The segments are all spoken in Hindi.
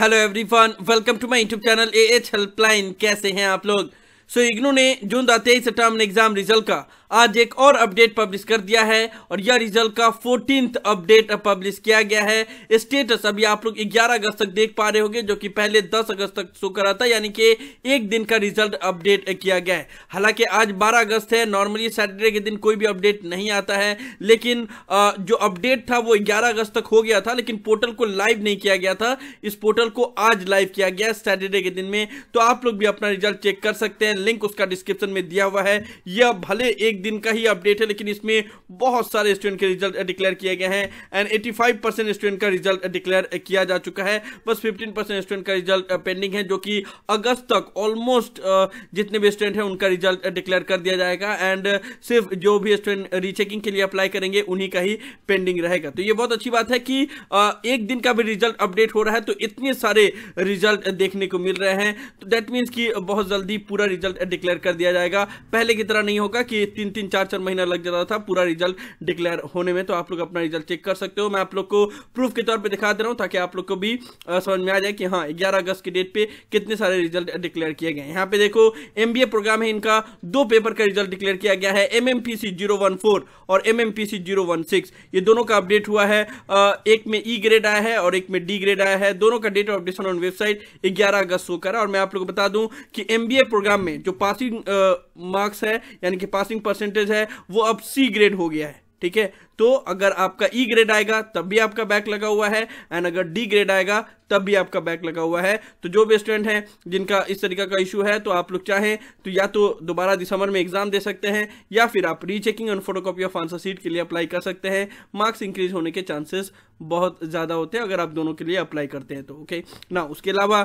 hello everyone welcome to my YouTube channel A H helpline कैसे हैं आप लोग सो इग्नू ने जून तेईस टर्म एग्जाम रिजल्ट का आज एक और अपडेट पब्लिश कर दिया है और यह रिजल्ट का फोर्टीन अपडेट पब्लिश किया गया है स्टेटस अभी आप लोग 11 अगस्त तक देख पा रहे होंगे जो कि पहले 10 अगस्त तक शो करा था यानी कि एक दिन का रिजल्ट अपडेट किया गया है हालांकि आज 12 अगस्त है नॉर्मली सैटरडे के दिन कोई भी अपडेट नहीं आता है लेकिन जो अपडेट था वो ग्यारह अगस्त तक हो गया था लेकिन पोर्टल को लाइव नहीं किया गया था इस पोर्टल को आज लाइव किया गया सैटरडे के दिन में तो आप लोग भी अपना रिजल्ट चेक कर सकते हैं लिंक उसका डिस्क्रिप्शन में दिया हुआ है यह भले एक दिन का ही अपडेट है लेकिन इसमें बहुत सारे स्टूडेंट के रिजल्ट डिक्लेयर किए गए हैं एंड एटी स्टूडेंट का रिजल्ट डिक्लेयर किया जा चुका है बस फिफ्टीन स्टूडेंट का रिजल्ट पेंडिंग है जो कि अगस्त तक ऑलमोस्ट जितने भी स्टूडेंट हैं उनका रिजल्ट डिक्लेयर कर दिया जाएगा एंड सिर्फ जो भी स्टूडेंट रीचेकिंग के लिए अप्लाई करेंगे उन्हीं का ही पेंडिंग रहेगा तो ये बहुत अच्छी बात है कि एक दिन का भी रिजल्ट अपडेट हो रहा है तो इतने सारे रिजल्ट देखने को मिल रहे हैं तो दैट मीन्स कि बहुत जल्दी पूरा रिजल्ट रिजल्ट डिक्लेयर कर दिया जाएगा पहले की तरह नहीं होगा कि तीन तीन चार चार महीना लग जाता था पूरा रिजल्ट डिक्लेयर होने में तो आप लोग अपना रिजल्ट चेक कर सकते हो मैं आप लोग को प्रूफ के तौर पर दिखा दे रहा हूँ ताकि आप लोग को भी समझ में आ जाए कि हाँ ग्यारह अगस्त की डेट पर कितने सारे रिजल्ट डिक्लेयर किए गए यहाँ पे देखो एम प्रोग्राम है इनका दो पेपर का रिजल्ट डिक्लेयर किया गया है एम और एम एम ये दोनों का अपडेट हुआ है एक में ई e ग्रेड आया है और एक में डी ग्रेड आया है दोनों का date of updation on website 11 अगस्त शो करा और मैं आप लोग को बता दूं कि एमबीए प्रोग्राम में में जो पासिंग मार्क्स है यानी कि पासिंग परसेंटेज है वो अब सी ग्रेड हो गया है ठीक है तो अगर आपका ई e ग्रेड आएगा तब भी आपका बैक लगा हुआ है एंड अगर डी ग्रेड आएगा तब भी आपका बैक लगा हुआ है तो जो भी स्टूडेंट हैं जिनका इस तरीका का इशू है तो आप लोग चाहें तो या तो दोबारा दिसंबर में एग्जाम दे सकते हैं या फिर आप rechecking and photo copy of answer seat के लिए अप्लाई कर सकते हैं मार्क्स इंक्रीज होने के चांसेस बहुत ज़्यादा होते हैं अगर आप दोनों के लिए अप्लाई करते हैं तो ओके ना उसके अलावा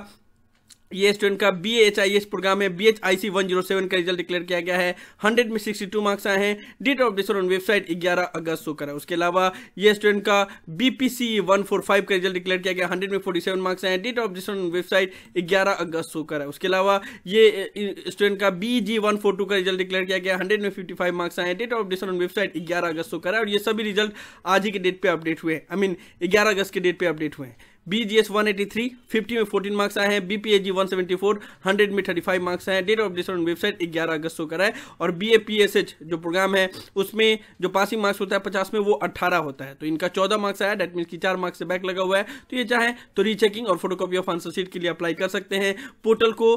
ये स्टूडेंट का B H I S program है B H I C one zero seven का रिजल्ट डिक्लेयर किया गया है हंड्रेड में सिक्सटी टू मार्क्स आए हैं डेट ऑफ डिस वेबसाइट ग्यारह अगस्त शो करा उसके अलावा ये स्टूडेंट का B P C one four five का रिजल्ट डिक्लेयर किया गया हंड्रेड में फोर्टी सेवन मार्क्स आए हैं डेट ऑफ डिस वेबसाइट ग्यारह अगस्त शो करा उसके अलावा ये स्टूडेंट का B G one four two का रिजल्ट डिक्लेयर किया गया हंड्रेड में फिफ्टी फाइव मार्क्स आए हैं डेट ऑफ डिस वेबसाइट ग्यारह अगस्त शो करा और ये सभी रिजल्ट आज ही के डेट पर अपडेट हुए आई मीन ग्यारह अगस्त के डेट पर अपडेट हुए हैं B G S one eighty three fifty में फोर्टीन मार्क्स आए हैं B P H G one seventy four hundred में थर्टी फाइव मार्क्स आए हैं डेट ऑफ डिसन वेबसाइट ग्यारह अगस्त को कराए और B A P S H जो प्रोग्राम है उसमें जो पासिंग मार्क्स होता है पचास में वो अट्ठारह होता है तो इनका चौदह मार्क्स आया डेट मीन की चार मार्क्स से बैक लगा हुआ है तो ये चाहें तो रीचेकिंग और photo copy of answer sheet के लिए अप्लाई कर सकते हैं पोर्टल को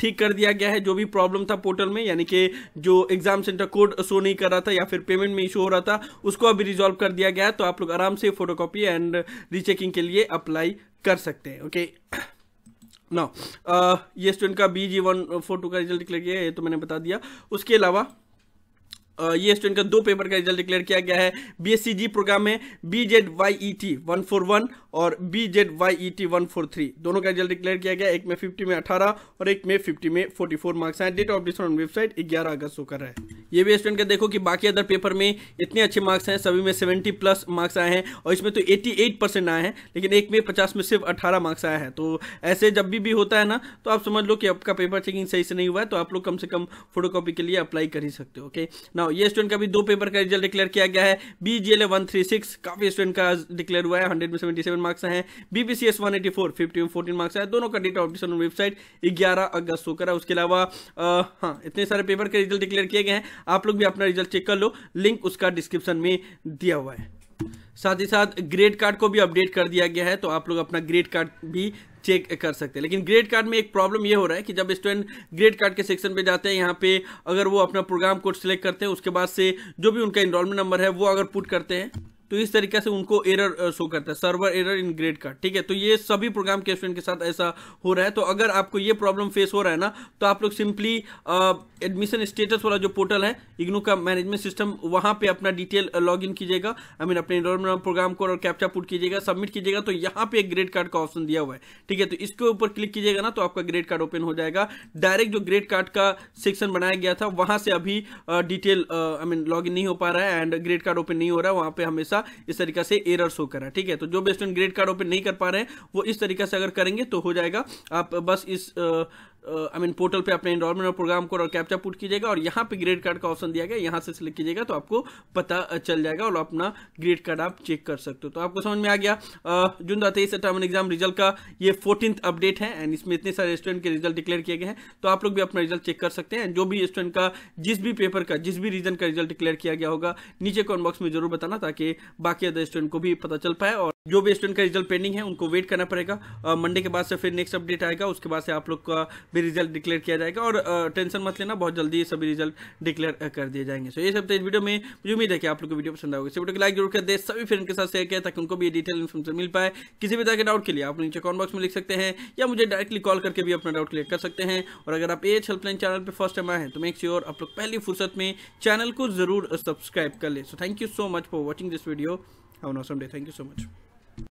ठीक कर दिया गया है जो भी प्रॉब्लम था पोर्टल में यानी कि जो एग्जाम सेंटर कोड शो नहीं कर रहा था या फिर पेमेंट में इशू हो रहा था उसको अभी रिजॉल्व कर दिया गया है तो आप लोग आराम से फोटो कॉपी एंड रीचेकिंग के लिए अप्लाई अप्लाई कर सकते हैं ओके ना uh, ये स्टूडेंट का B G one four two का रिजल्ट निकल गया ये तो मैंने बता दिया उसके अलावा ये स्टूडेंट का दो पेपर का रिजल्ट डिक्लेयर किया गया है B S C G program में B Z Y E T one four one और B Z Y E T one four three दोनों का रिजल्ट डिक्लेयर किया गया एक में फिफ्टी में अठारह और एक में फिफ्टी में फोर्टी फोर मार्क्स हैं डेट ऑफ डिस्ट्रॉन वेबसाइट ग्यारह अगस्त को कर रहा है ये भी स्टूडेंट का देखो कि बाकी अदर पेपर में इतने अच्छे मार्क्स हैं सभी में सेवेंटी प्लस मार्क्स आए हैं और इसमें तो एट्टी एट परसेंट आए हैं लेकिन एक में पचास में सिर्फ अठारह मार्क्स आया है तो ऐसे जब भी, भी होता है ना तो आप समझ लो कि आपका पेपर चेकिंग सही से नहीं हुआ है तो आप लोग कम से कम फोटो के लिए अप्लाई कर ही सकते हो ओके ना ये स्टूडेंट का भी दो पेपर का रिजल्ट डिक्लेयर किया गया है B G L one three six काफी स्टूडेंट का डिक्लेयर हुआ है हंड्रेड में सेवेंटी सेवन मार्क्स है B S one eighty four fifty में फोर्टीन मार्क्स है दोनों का डेटा ऑफिस वेबसाइट ग्यारह अगस्त होकर करा उसके अलावा हाँ इतने सारे पेपर के रिजल्ट डिक्लेयर किए गए हैं आप लोग भी अपना रिजल्ट चेक कर लो लिंक उसका डिस्क्रिप्शन में दिया हुआ है साथ ही साथ ग्रेड कार्ड को भी अपडेट कर दिया गया है तो आप लोग अपना ग्रेड कार्ड भी चेक कर सकते हैं लेकिन ग्रेड कार्ड में एक प्रॉब्लम ये हो रहा है कि जब स्टूडेंट ग्रेड कार्ड के सेक्शन पे जाते हैं यहाँ पे अगर वो अपना प्रोग्राम कोड सिलेक्ट करते हैं उसके बाद से जो भी उनका इनरोलमेंट नंबर है वो अगर पुट करते हैं तो इस तरीके से उनको एरर शो uh, करता है सर्वर एरर इन ग्रेड का ठीक है तो ये सभी प्रोग्राम के स्टूडेंट के साथ ऐसा हो रहा है तो अगर आपको ये प्रॉब्लम फेस हो रहा है ना तो आप लोग सिंपली एडमिशन स्टेटस वाला जो पोर्टल है इग्नू का मैनेजमेंट सिस्टम वहाँ पे अपना डिटेल लॉग इन कीजिएगा आई मीन अपने प्रोग्राम को और कैप्चा पुट कीजिएगा सबमिट कीजिएगा तो यहाँ पे एक ग्रेड कार्ड का ऑप्शन दिया हुआ है ठीक है तो इसके ऊपर क्लिक कीजिएगा ना तो आपका ग्रेड कार्ड ओपन हो जाएगा डायरेक्ट जो ग्रेड कार्ड का सेक्शन बनाया गया था वहाँ से अभी डिटेल आई मीन लॉग नहीं हो पा रहा है एंड ग्रेड कार्ड ओपन नहीं हो रहा है वहाँ पर हमेशा का इस तरीके से एरर शो करा ठीक है तो जो बेस्ट ग्रेड कार्ड ओपन नहीं कर पा रहे हैं वो इस तरीके से अगर करेंगे तो हो जाएगा आप बस इस आई मीन पोर्टल पे अपने इनरोलमेंट और प्रोग्राम कोड और कैप्चा पुट कीजिएगा और यहाँ पे ग्रेड कार्ड का ऑप्शन दिया गया यहाँ से सिलेक्ट कीजिएगा तो आपको पता चल जाएगा और अपना ग्रेड कार्ड आप चेक कर सकते हो तो आपको समझ में आ गया जून दो तेईस टर्म एग्जाम रिजल्ट का ये फोर्टीन अपडेट है एंड इसमें इतने सारे स्टूडेंट के रिजल्ट डिक्लेयर किए गए हैं तो आप लोग भी अपना रिजल्ट चेक कर सकते हैं जो भी स्टूडेंट का जिस भी पेपर का जिस भी रीजन का रिजल्ट डिक्लेयर किया गया होगा नीचे कॉमेंट बॉक्स में जरूर बताना ताकि बाकी अदर स्टूडेंट को भी पता चल पाए और जो भी स्टूडेंट का रिजल्ट पेंडिंग है उनको वेट करना पड़ेगा मंडे के बाद से फिर नेक्स्ट अपडेट आएगा उसके बाद से आप लोग का भी रिजल्ट डिक्लेयर किया जाएगा और टेंशन मत लेना बहुत जल्दी सभी रिजल्ट डिक्लेयर कर दिए जाएंगे सो ये सब तो इस वीडियो में मुझे उम्मीद है कि आप लोग को वीडियो पसंद आएगा इस वीडियो को लाइक जरूर कर दे सभी फ्रेंड के साथ शेयर किया ताकि उनको भी ये डिटेल इन्फॉर्मेशन मिल पाए किसी भी तरह के डाउट के लिए आप नीचे कॉमेंट बॉक्स में लिख सकते हैं या मुझे डायरेक्टली कॉल करके भी अपना डाउट क्लियर कर सकते हैं और अगर आप एच हेल्पलाइन चैनल पर फर्स्ट टाइम आए हैं तो मेक श्योर आप लोग पहली फुर्सत में चैनल को जरूर सब्सक्राइब कर ले so thank you so much for watching this video have an awesome thank you so much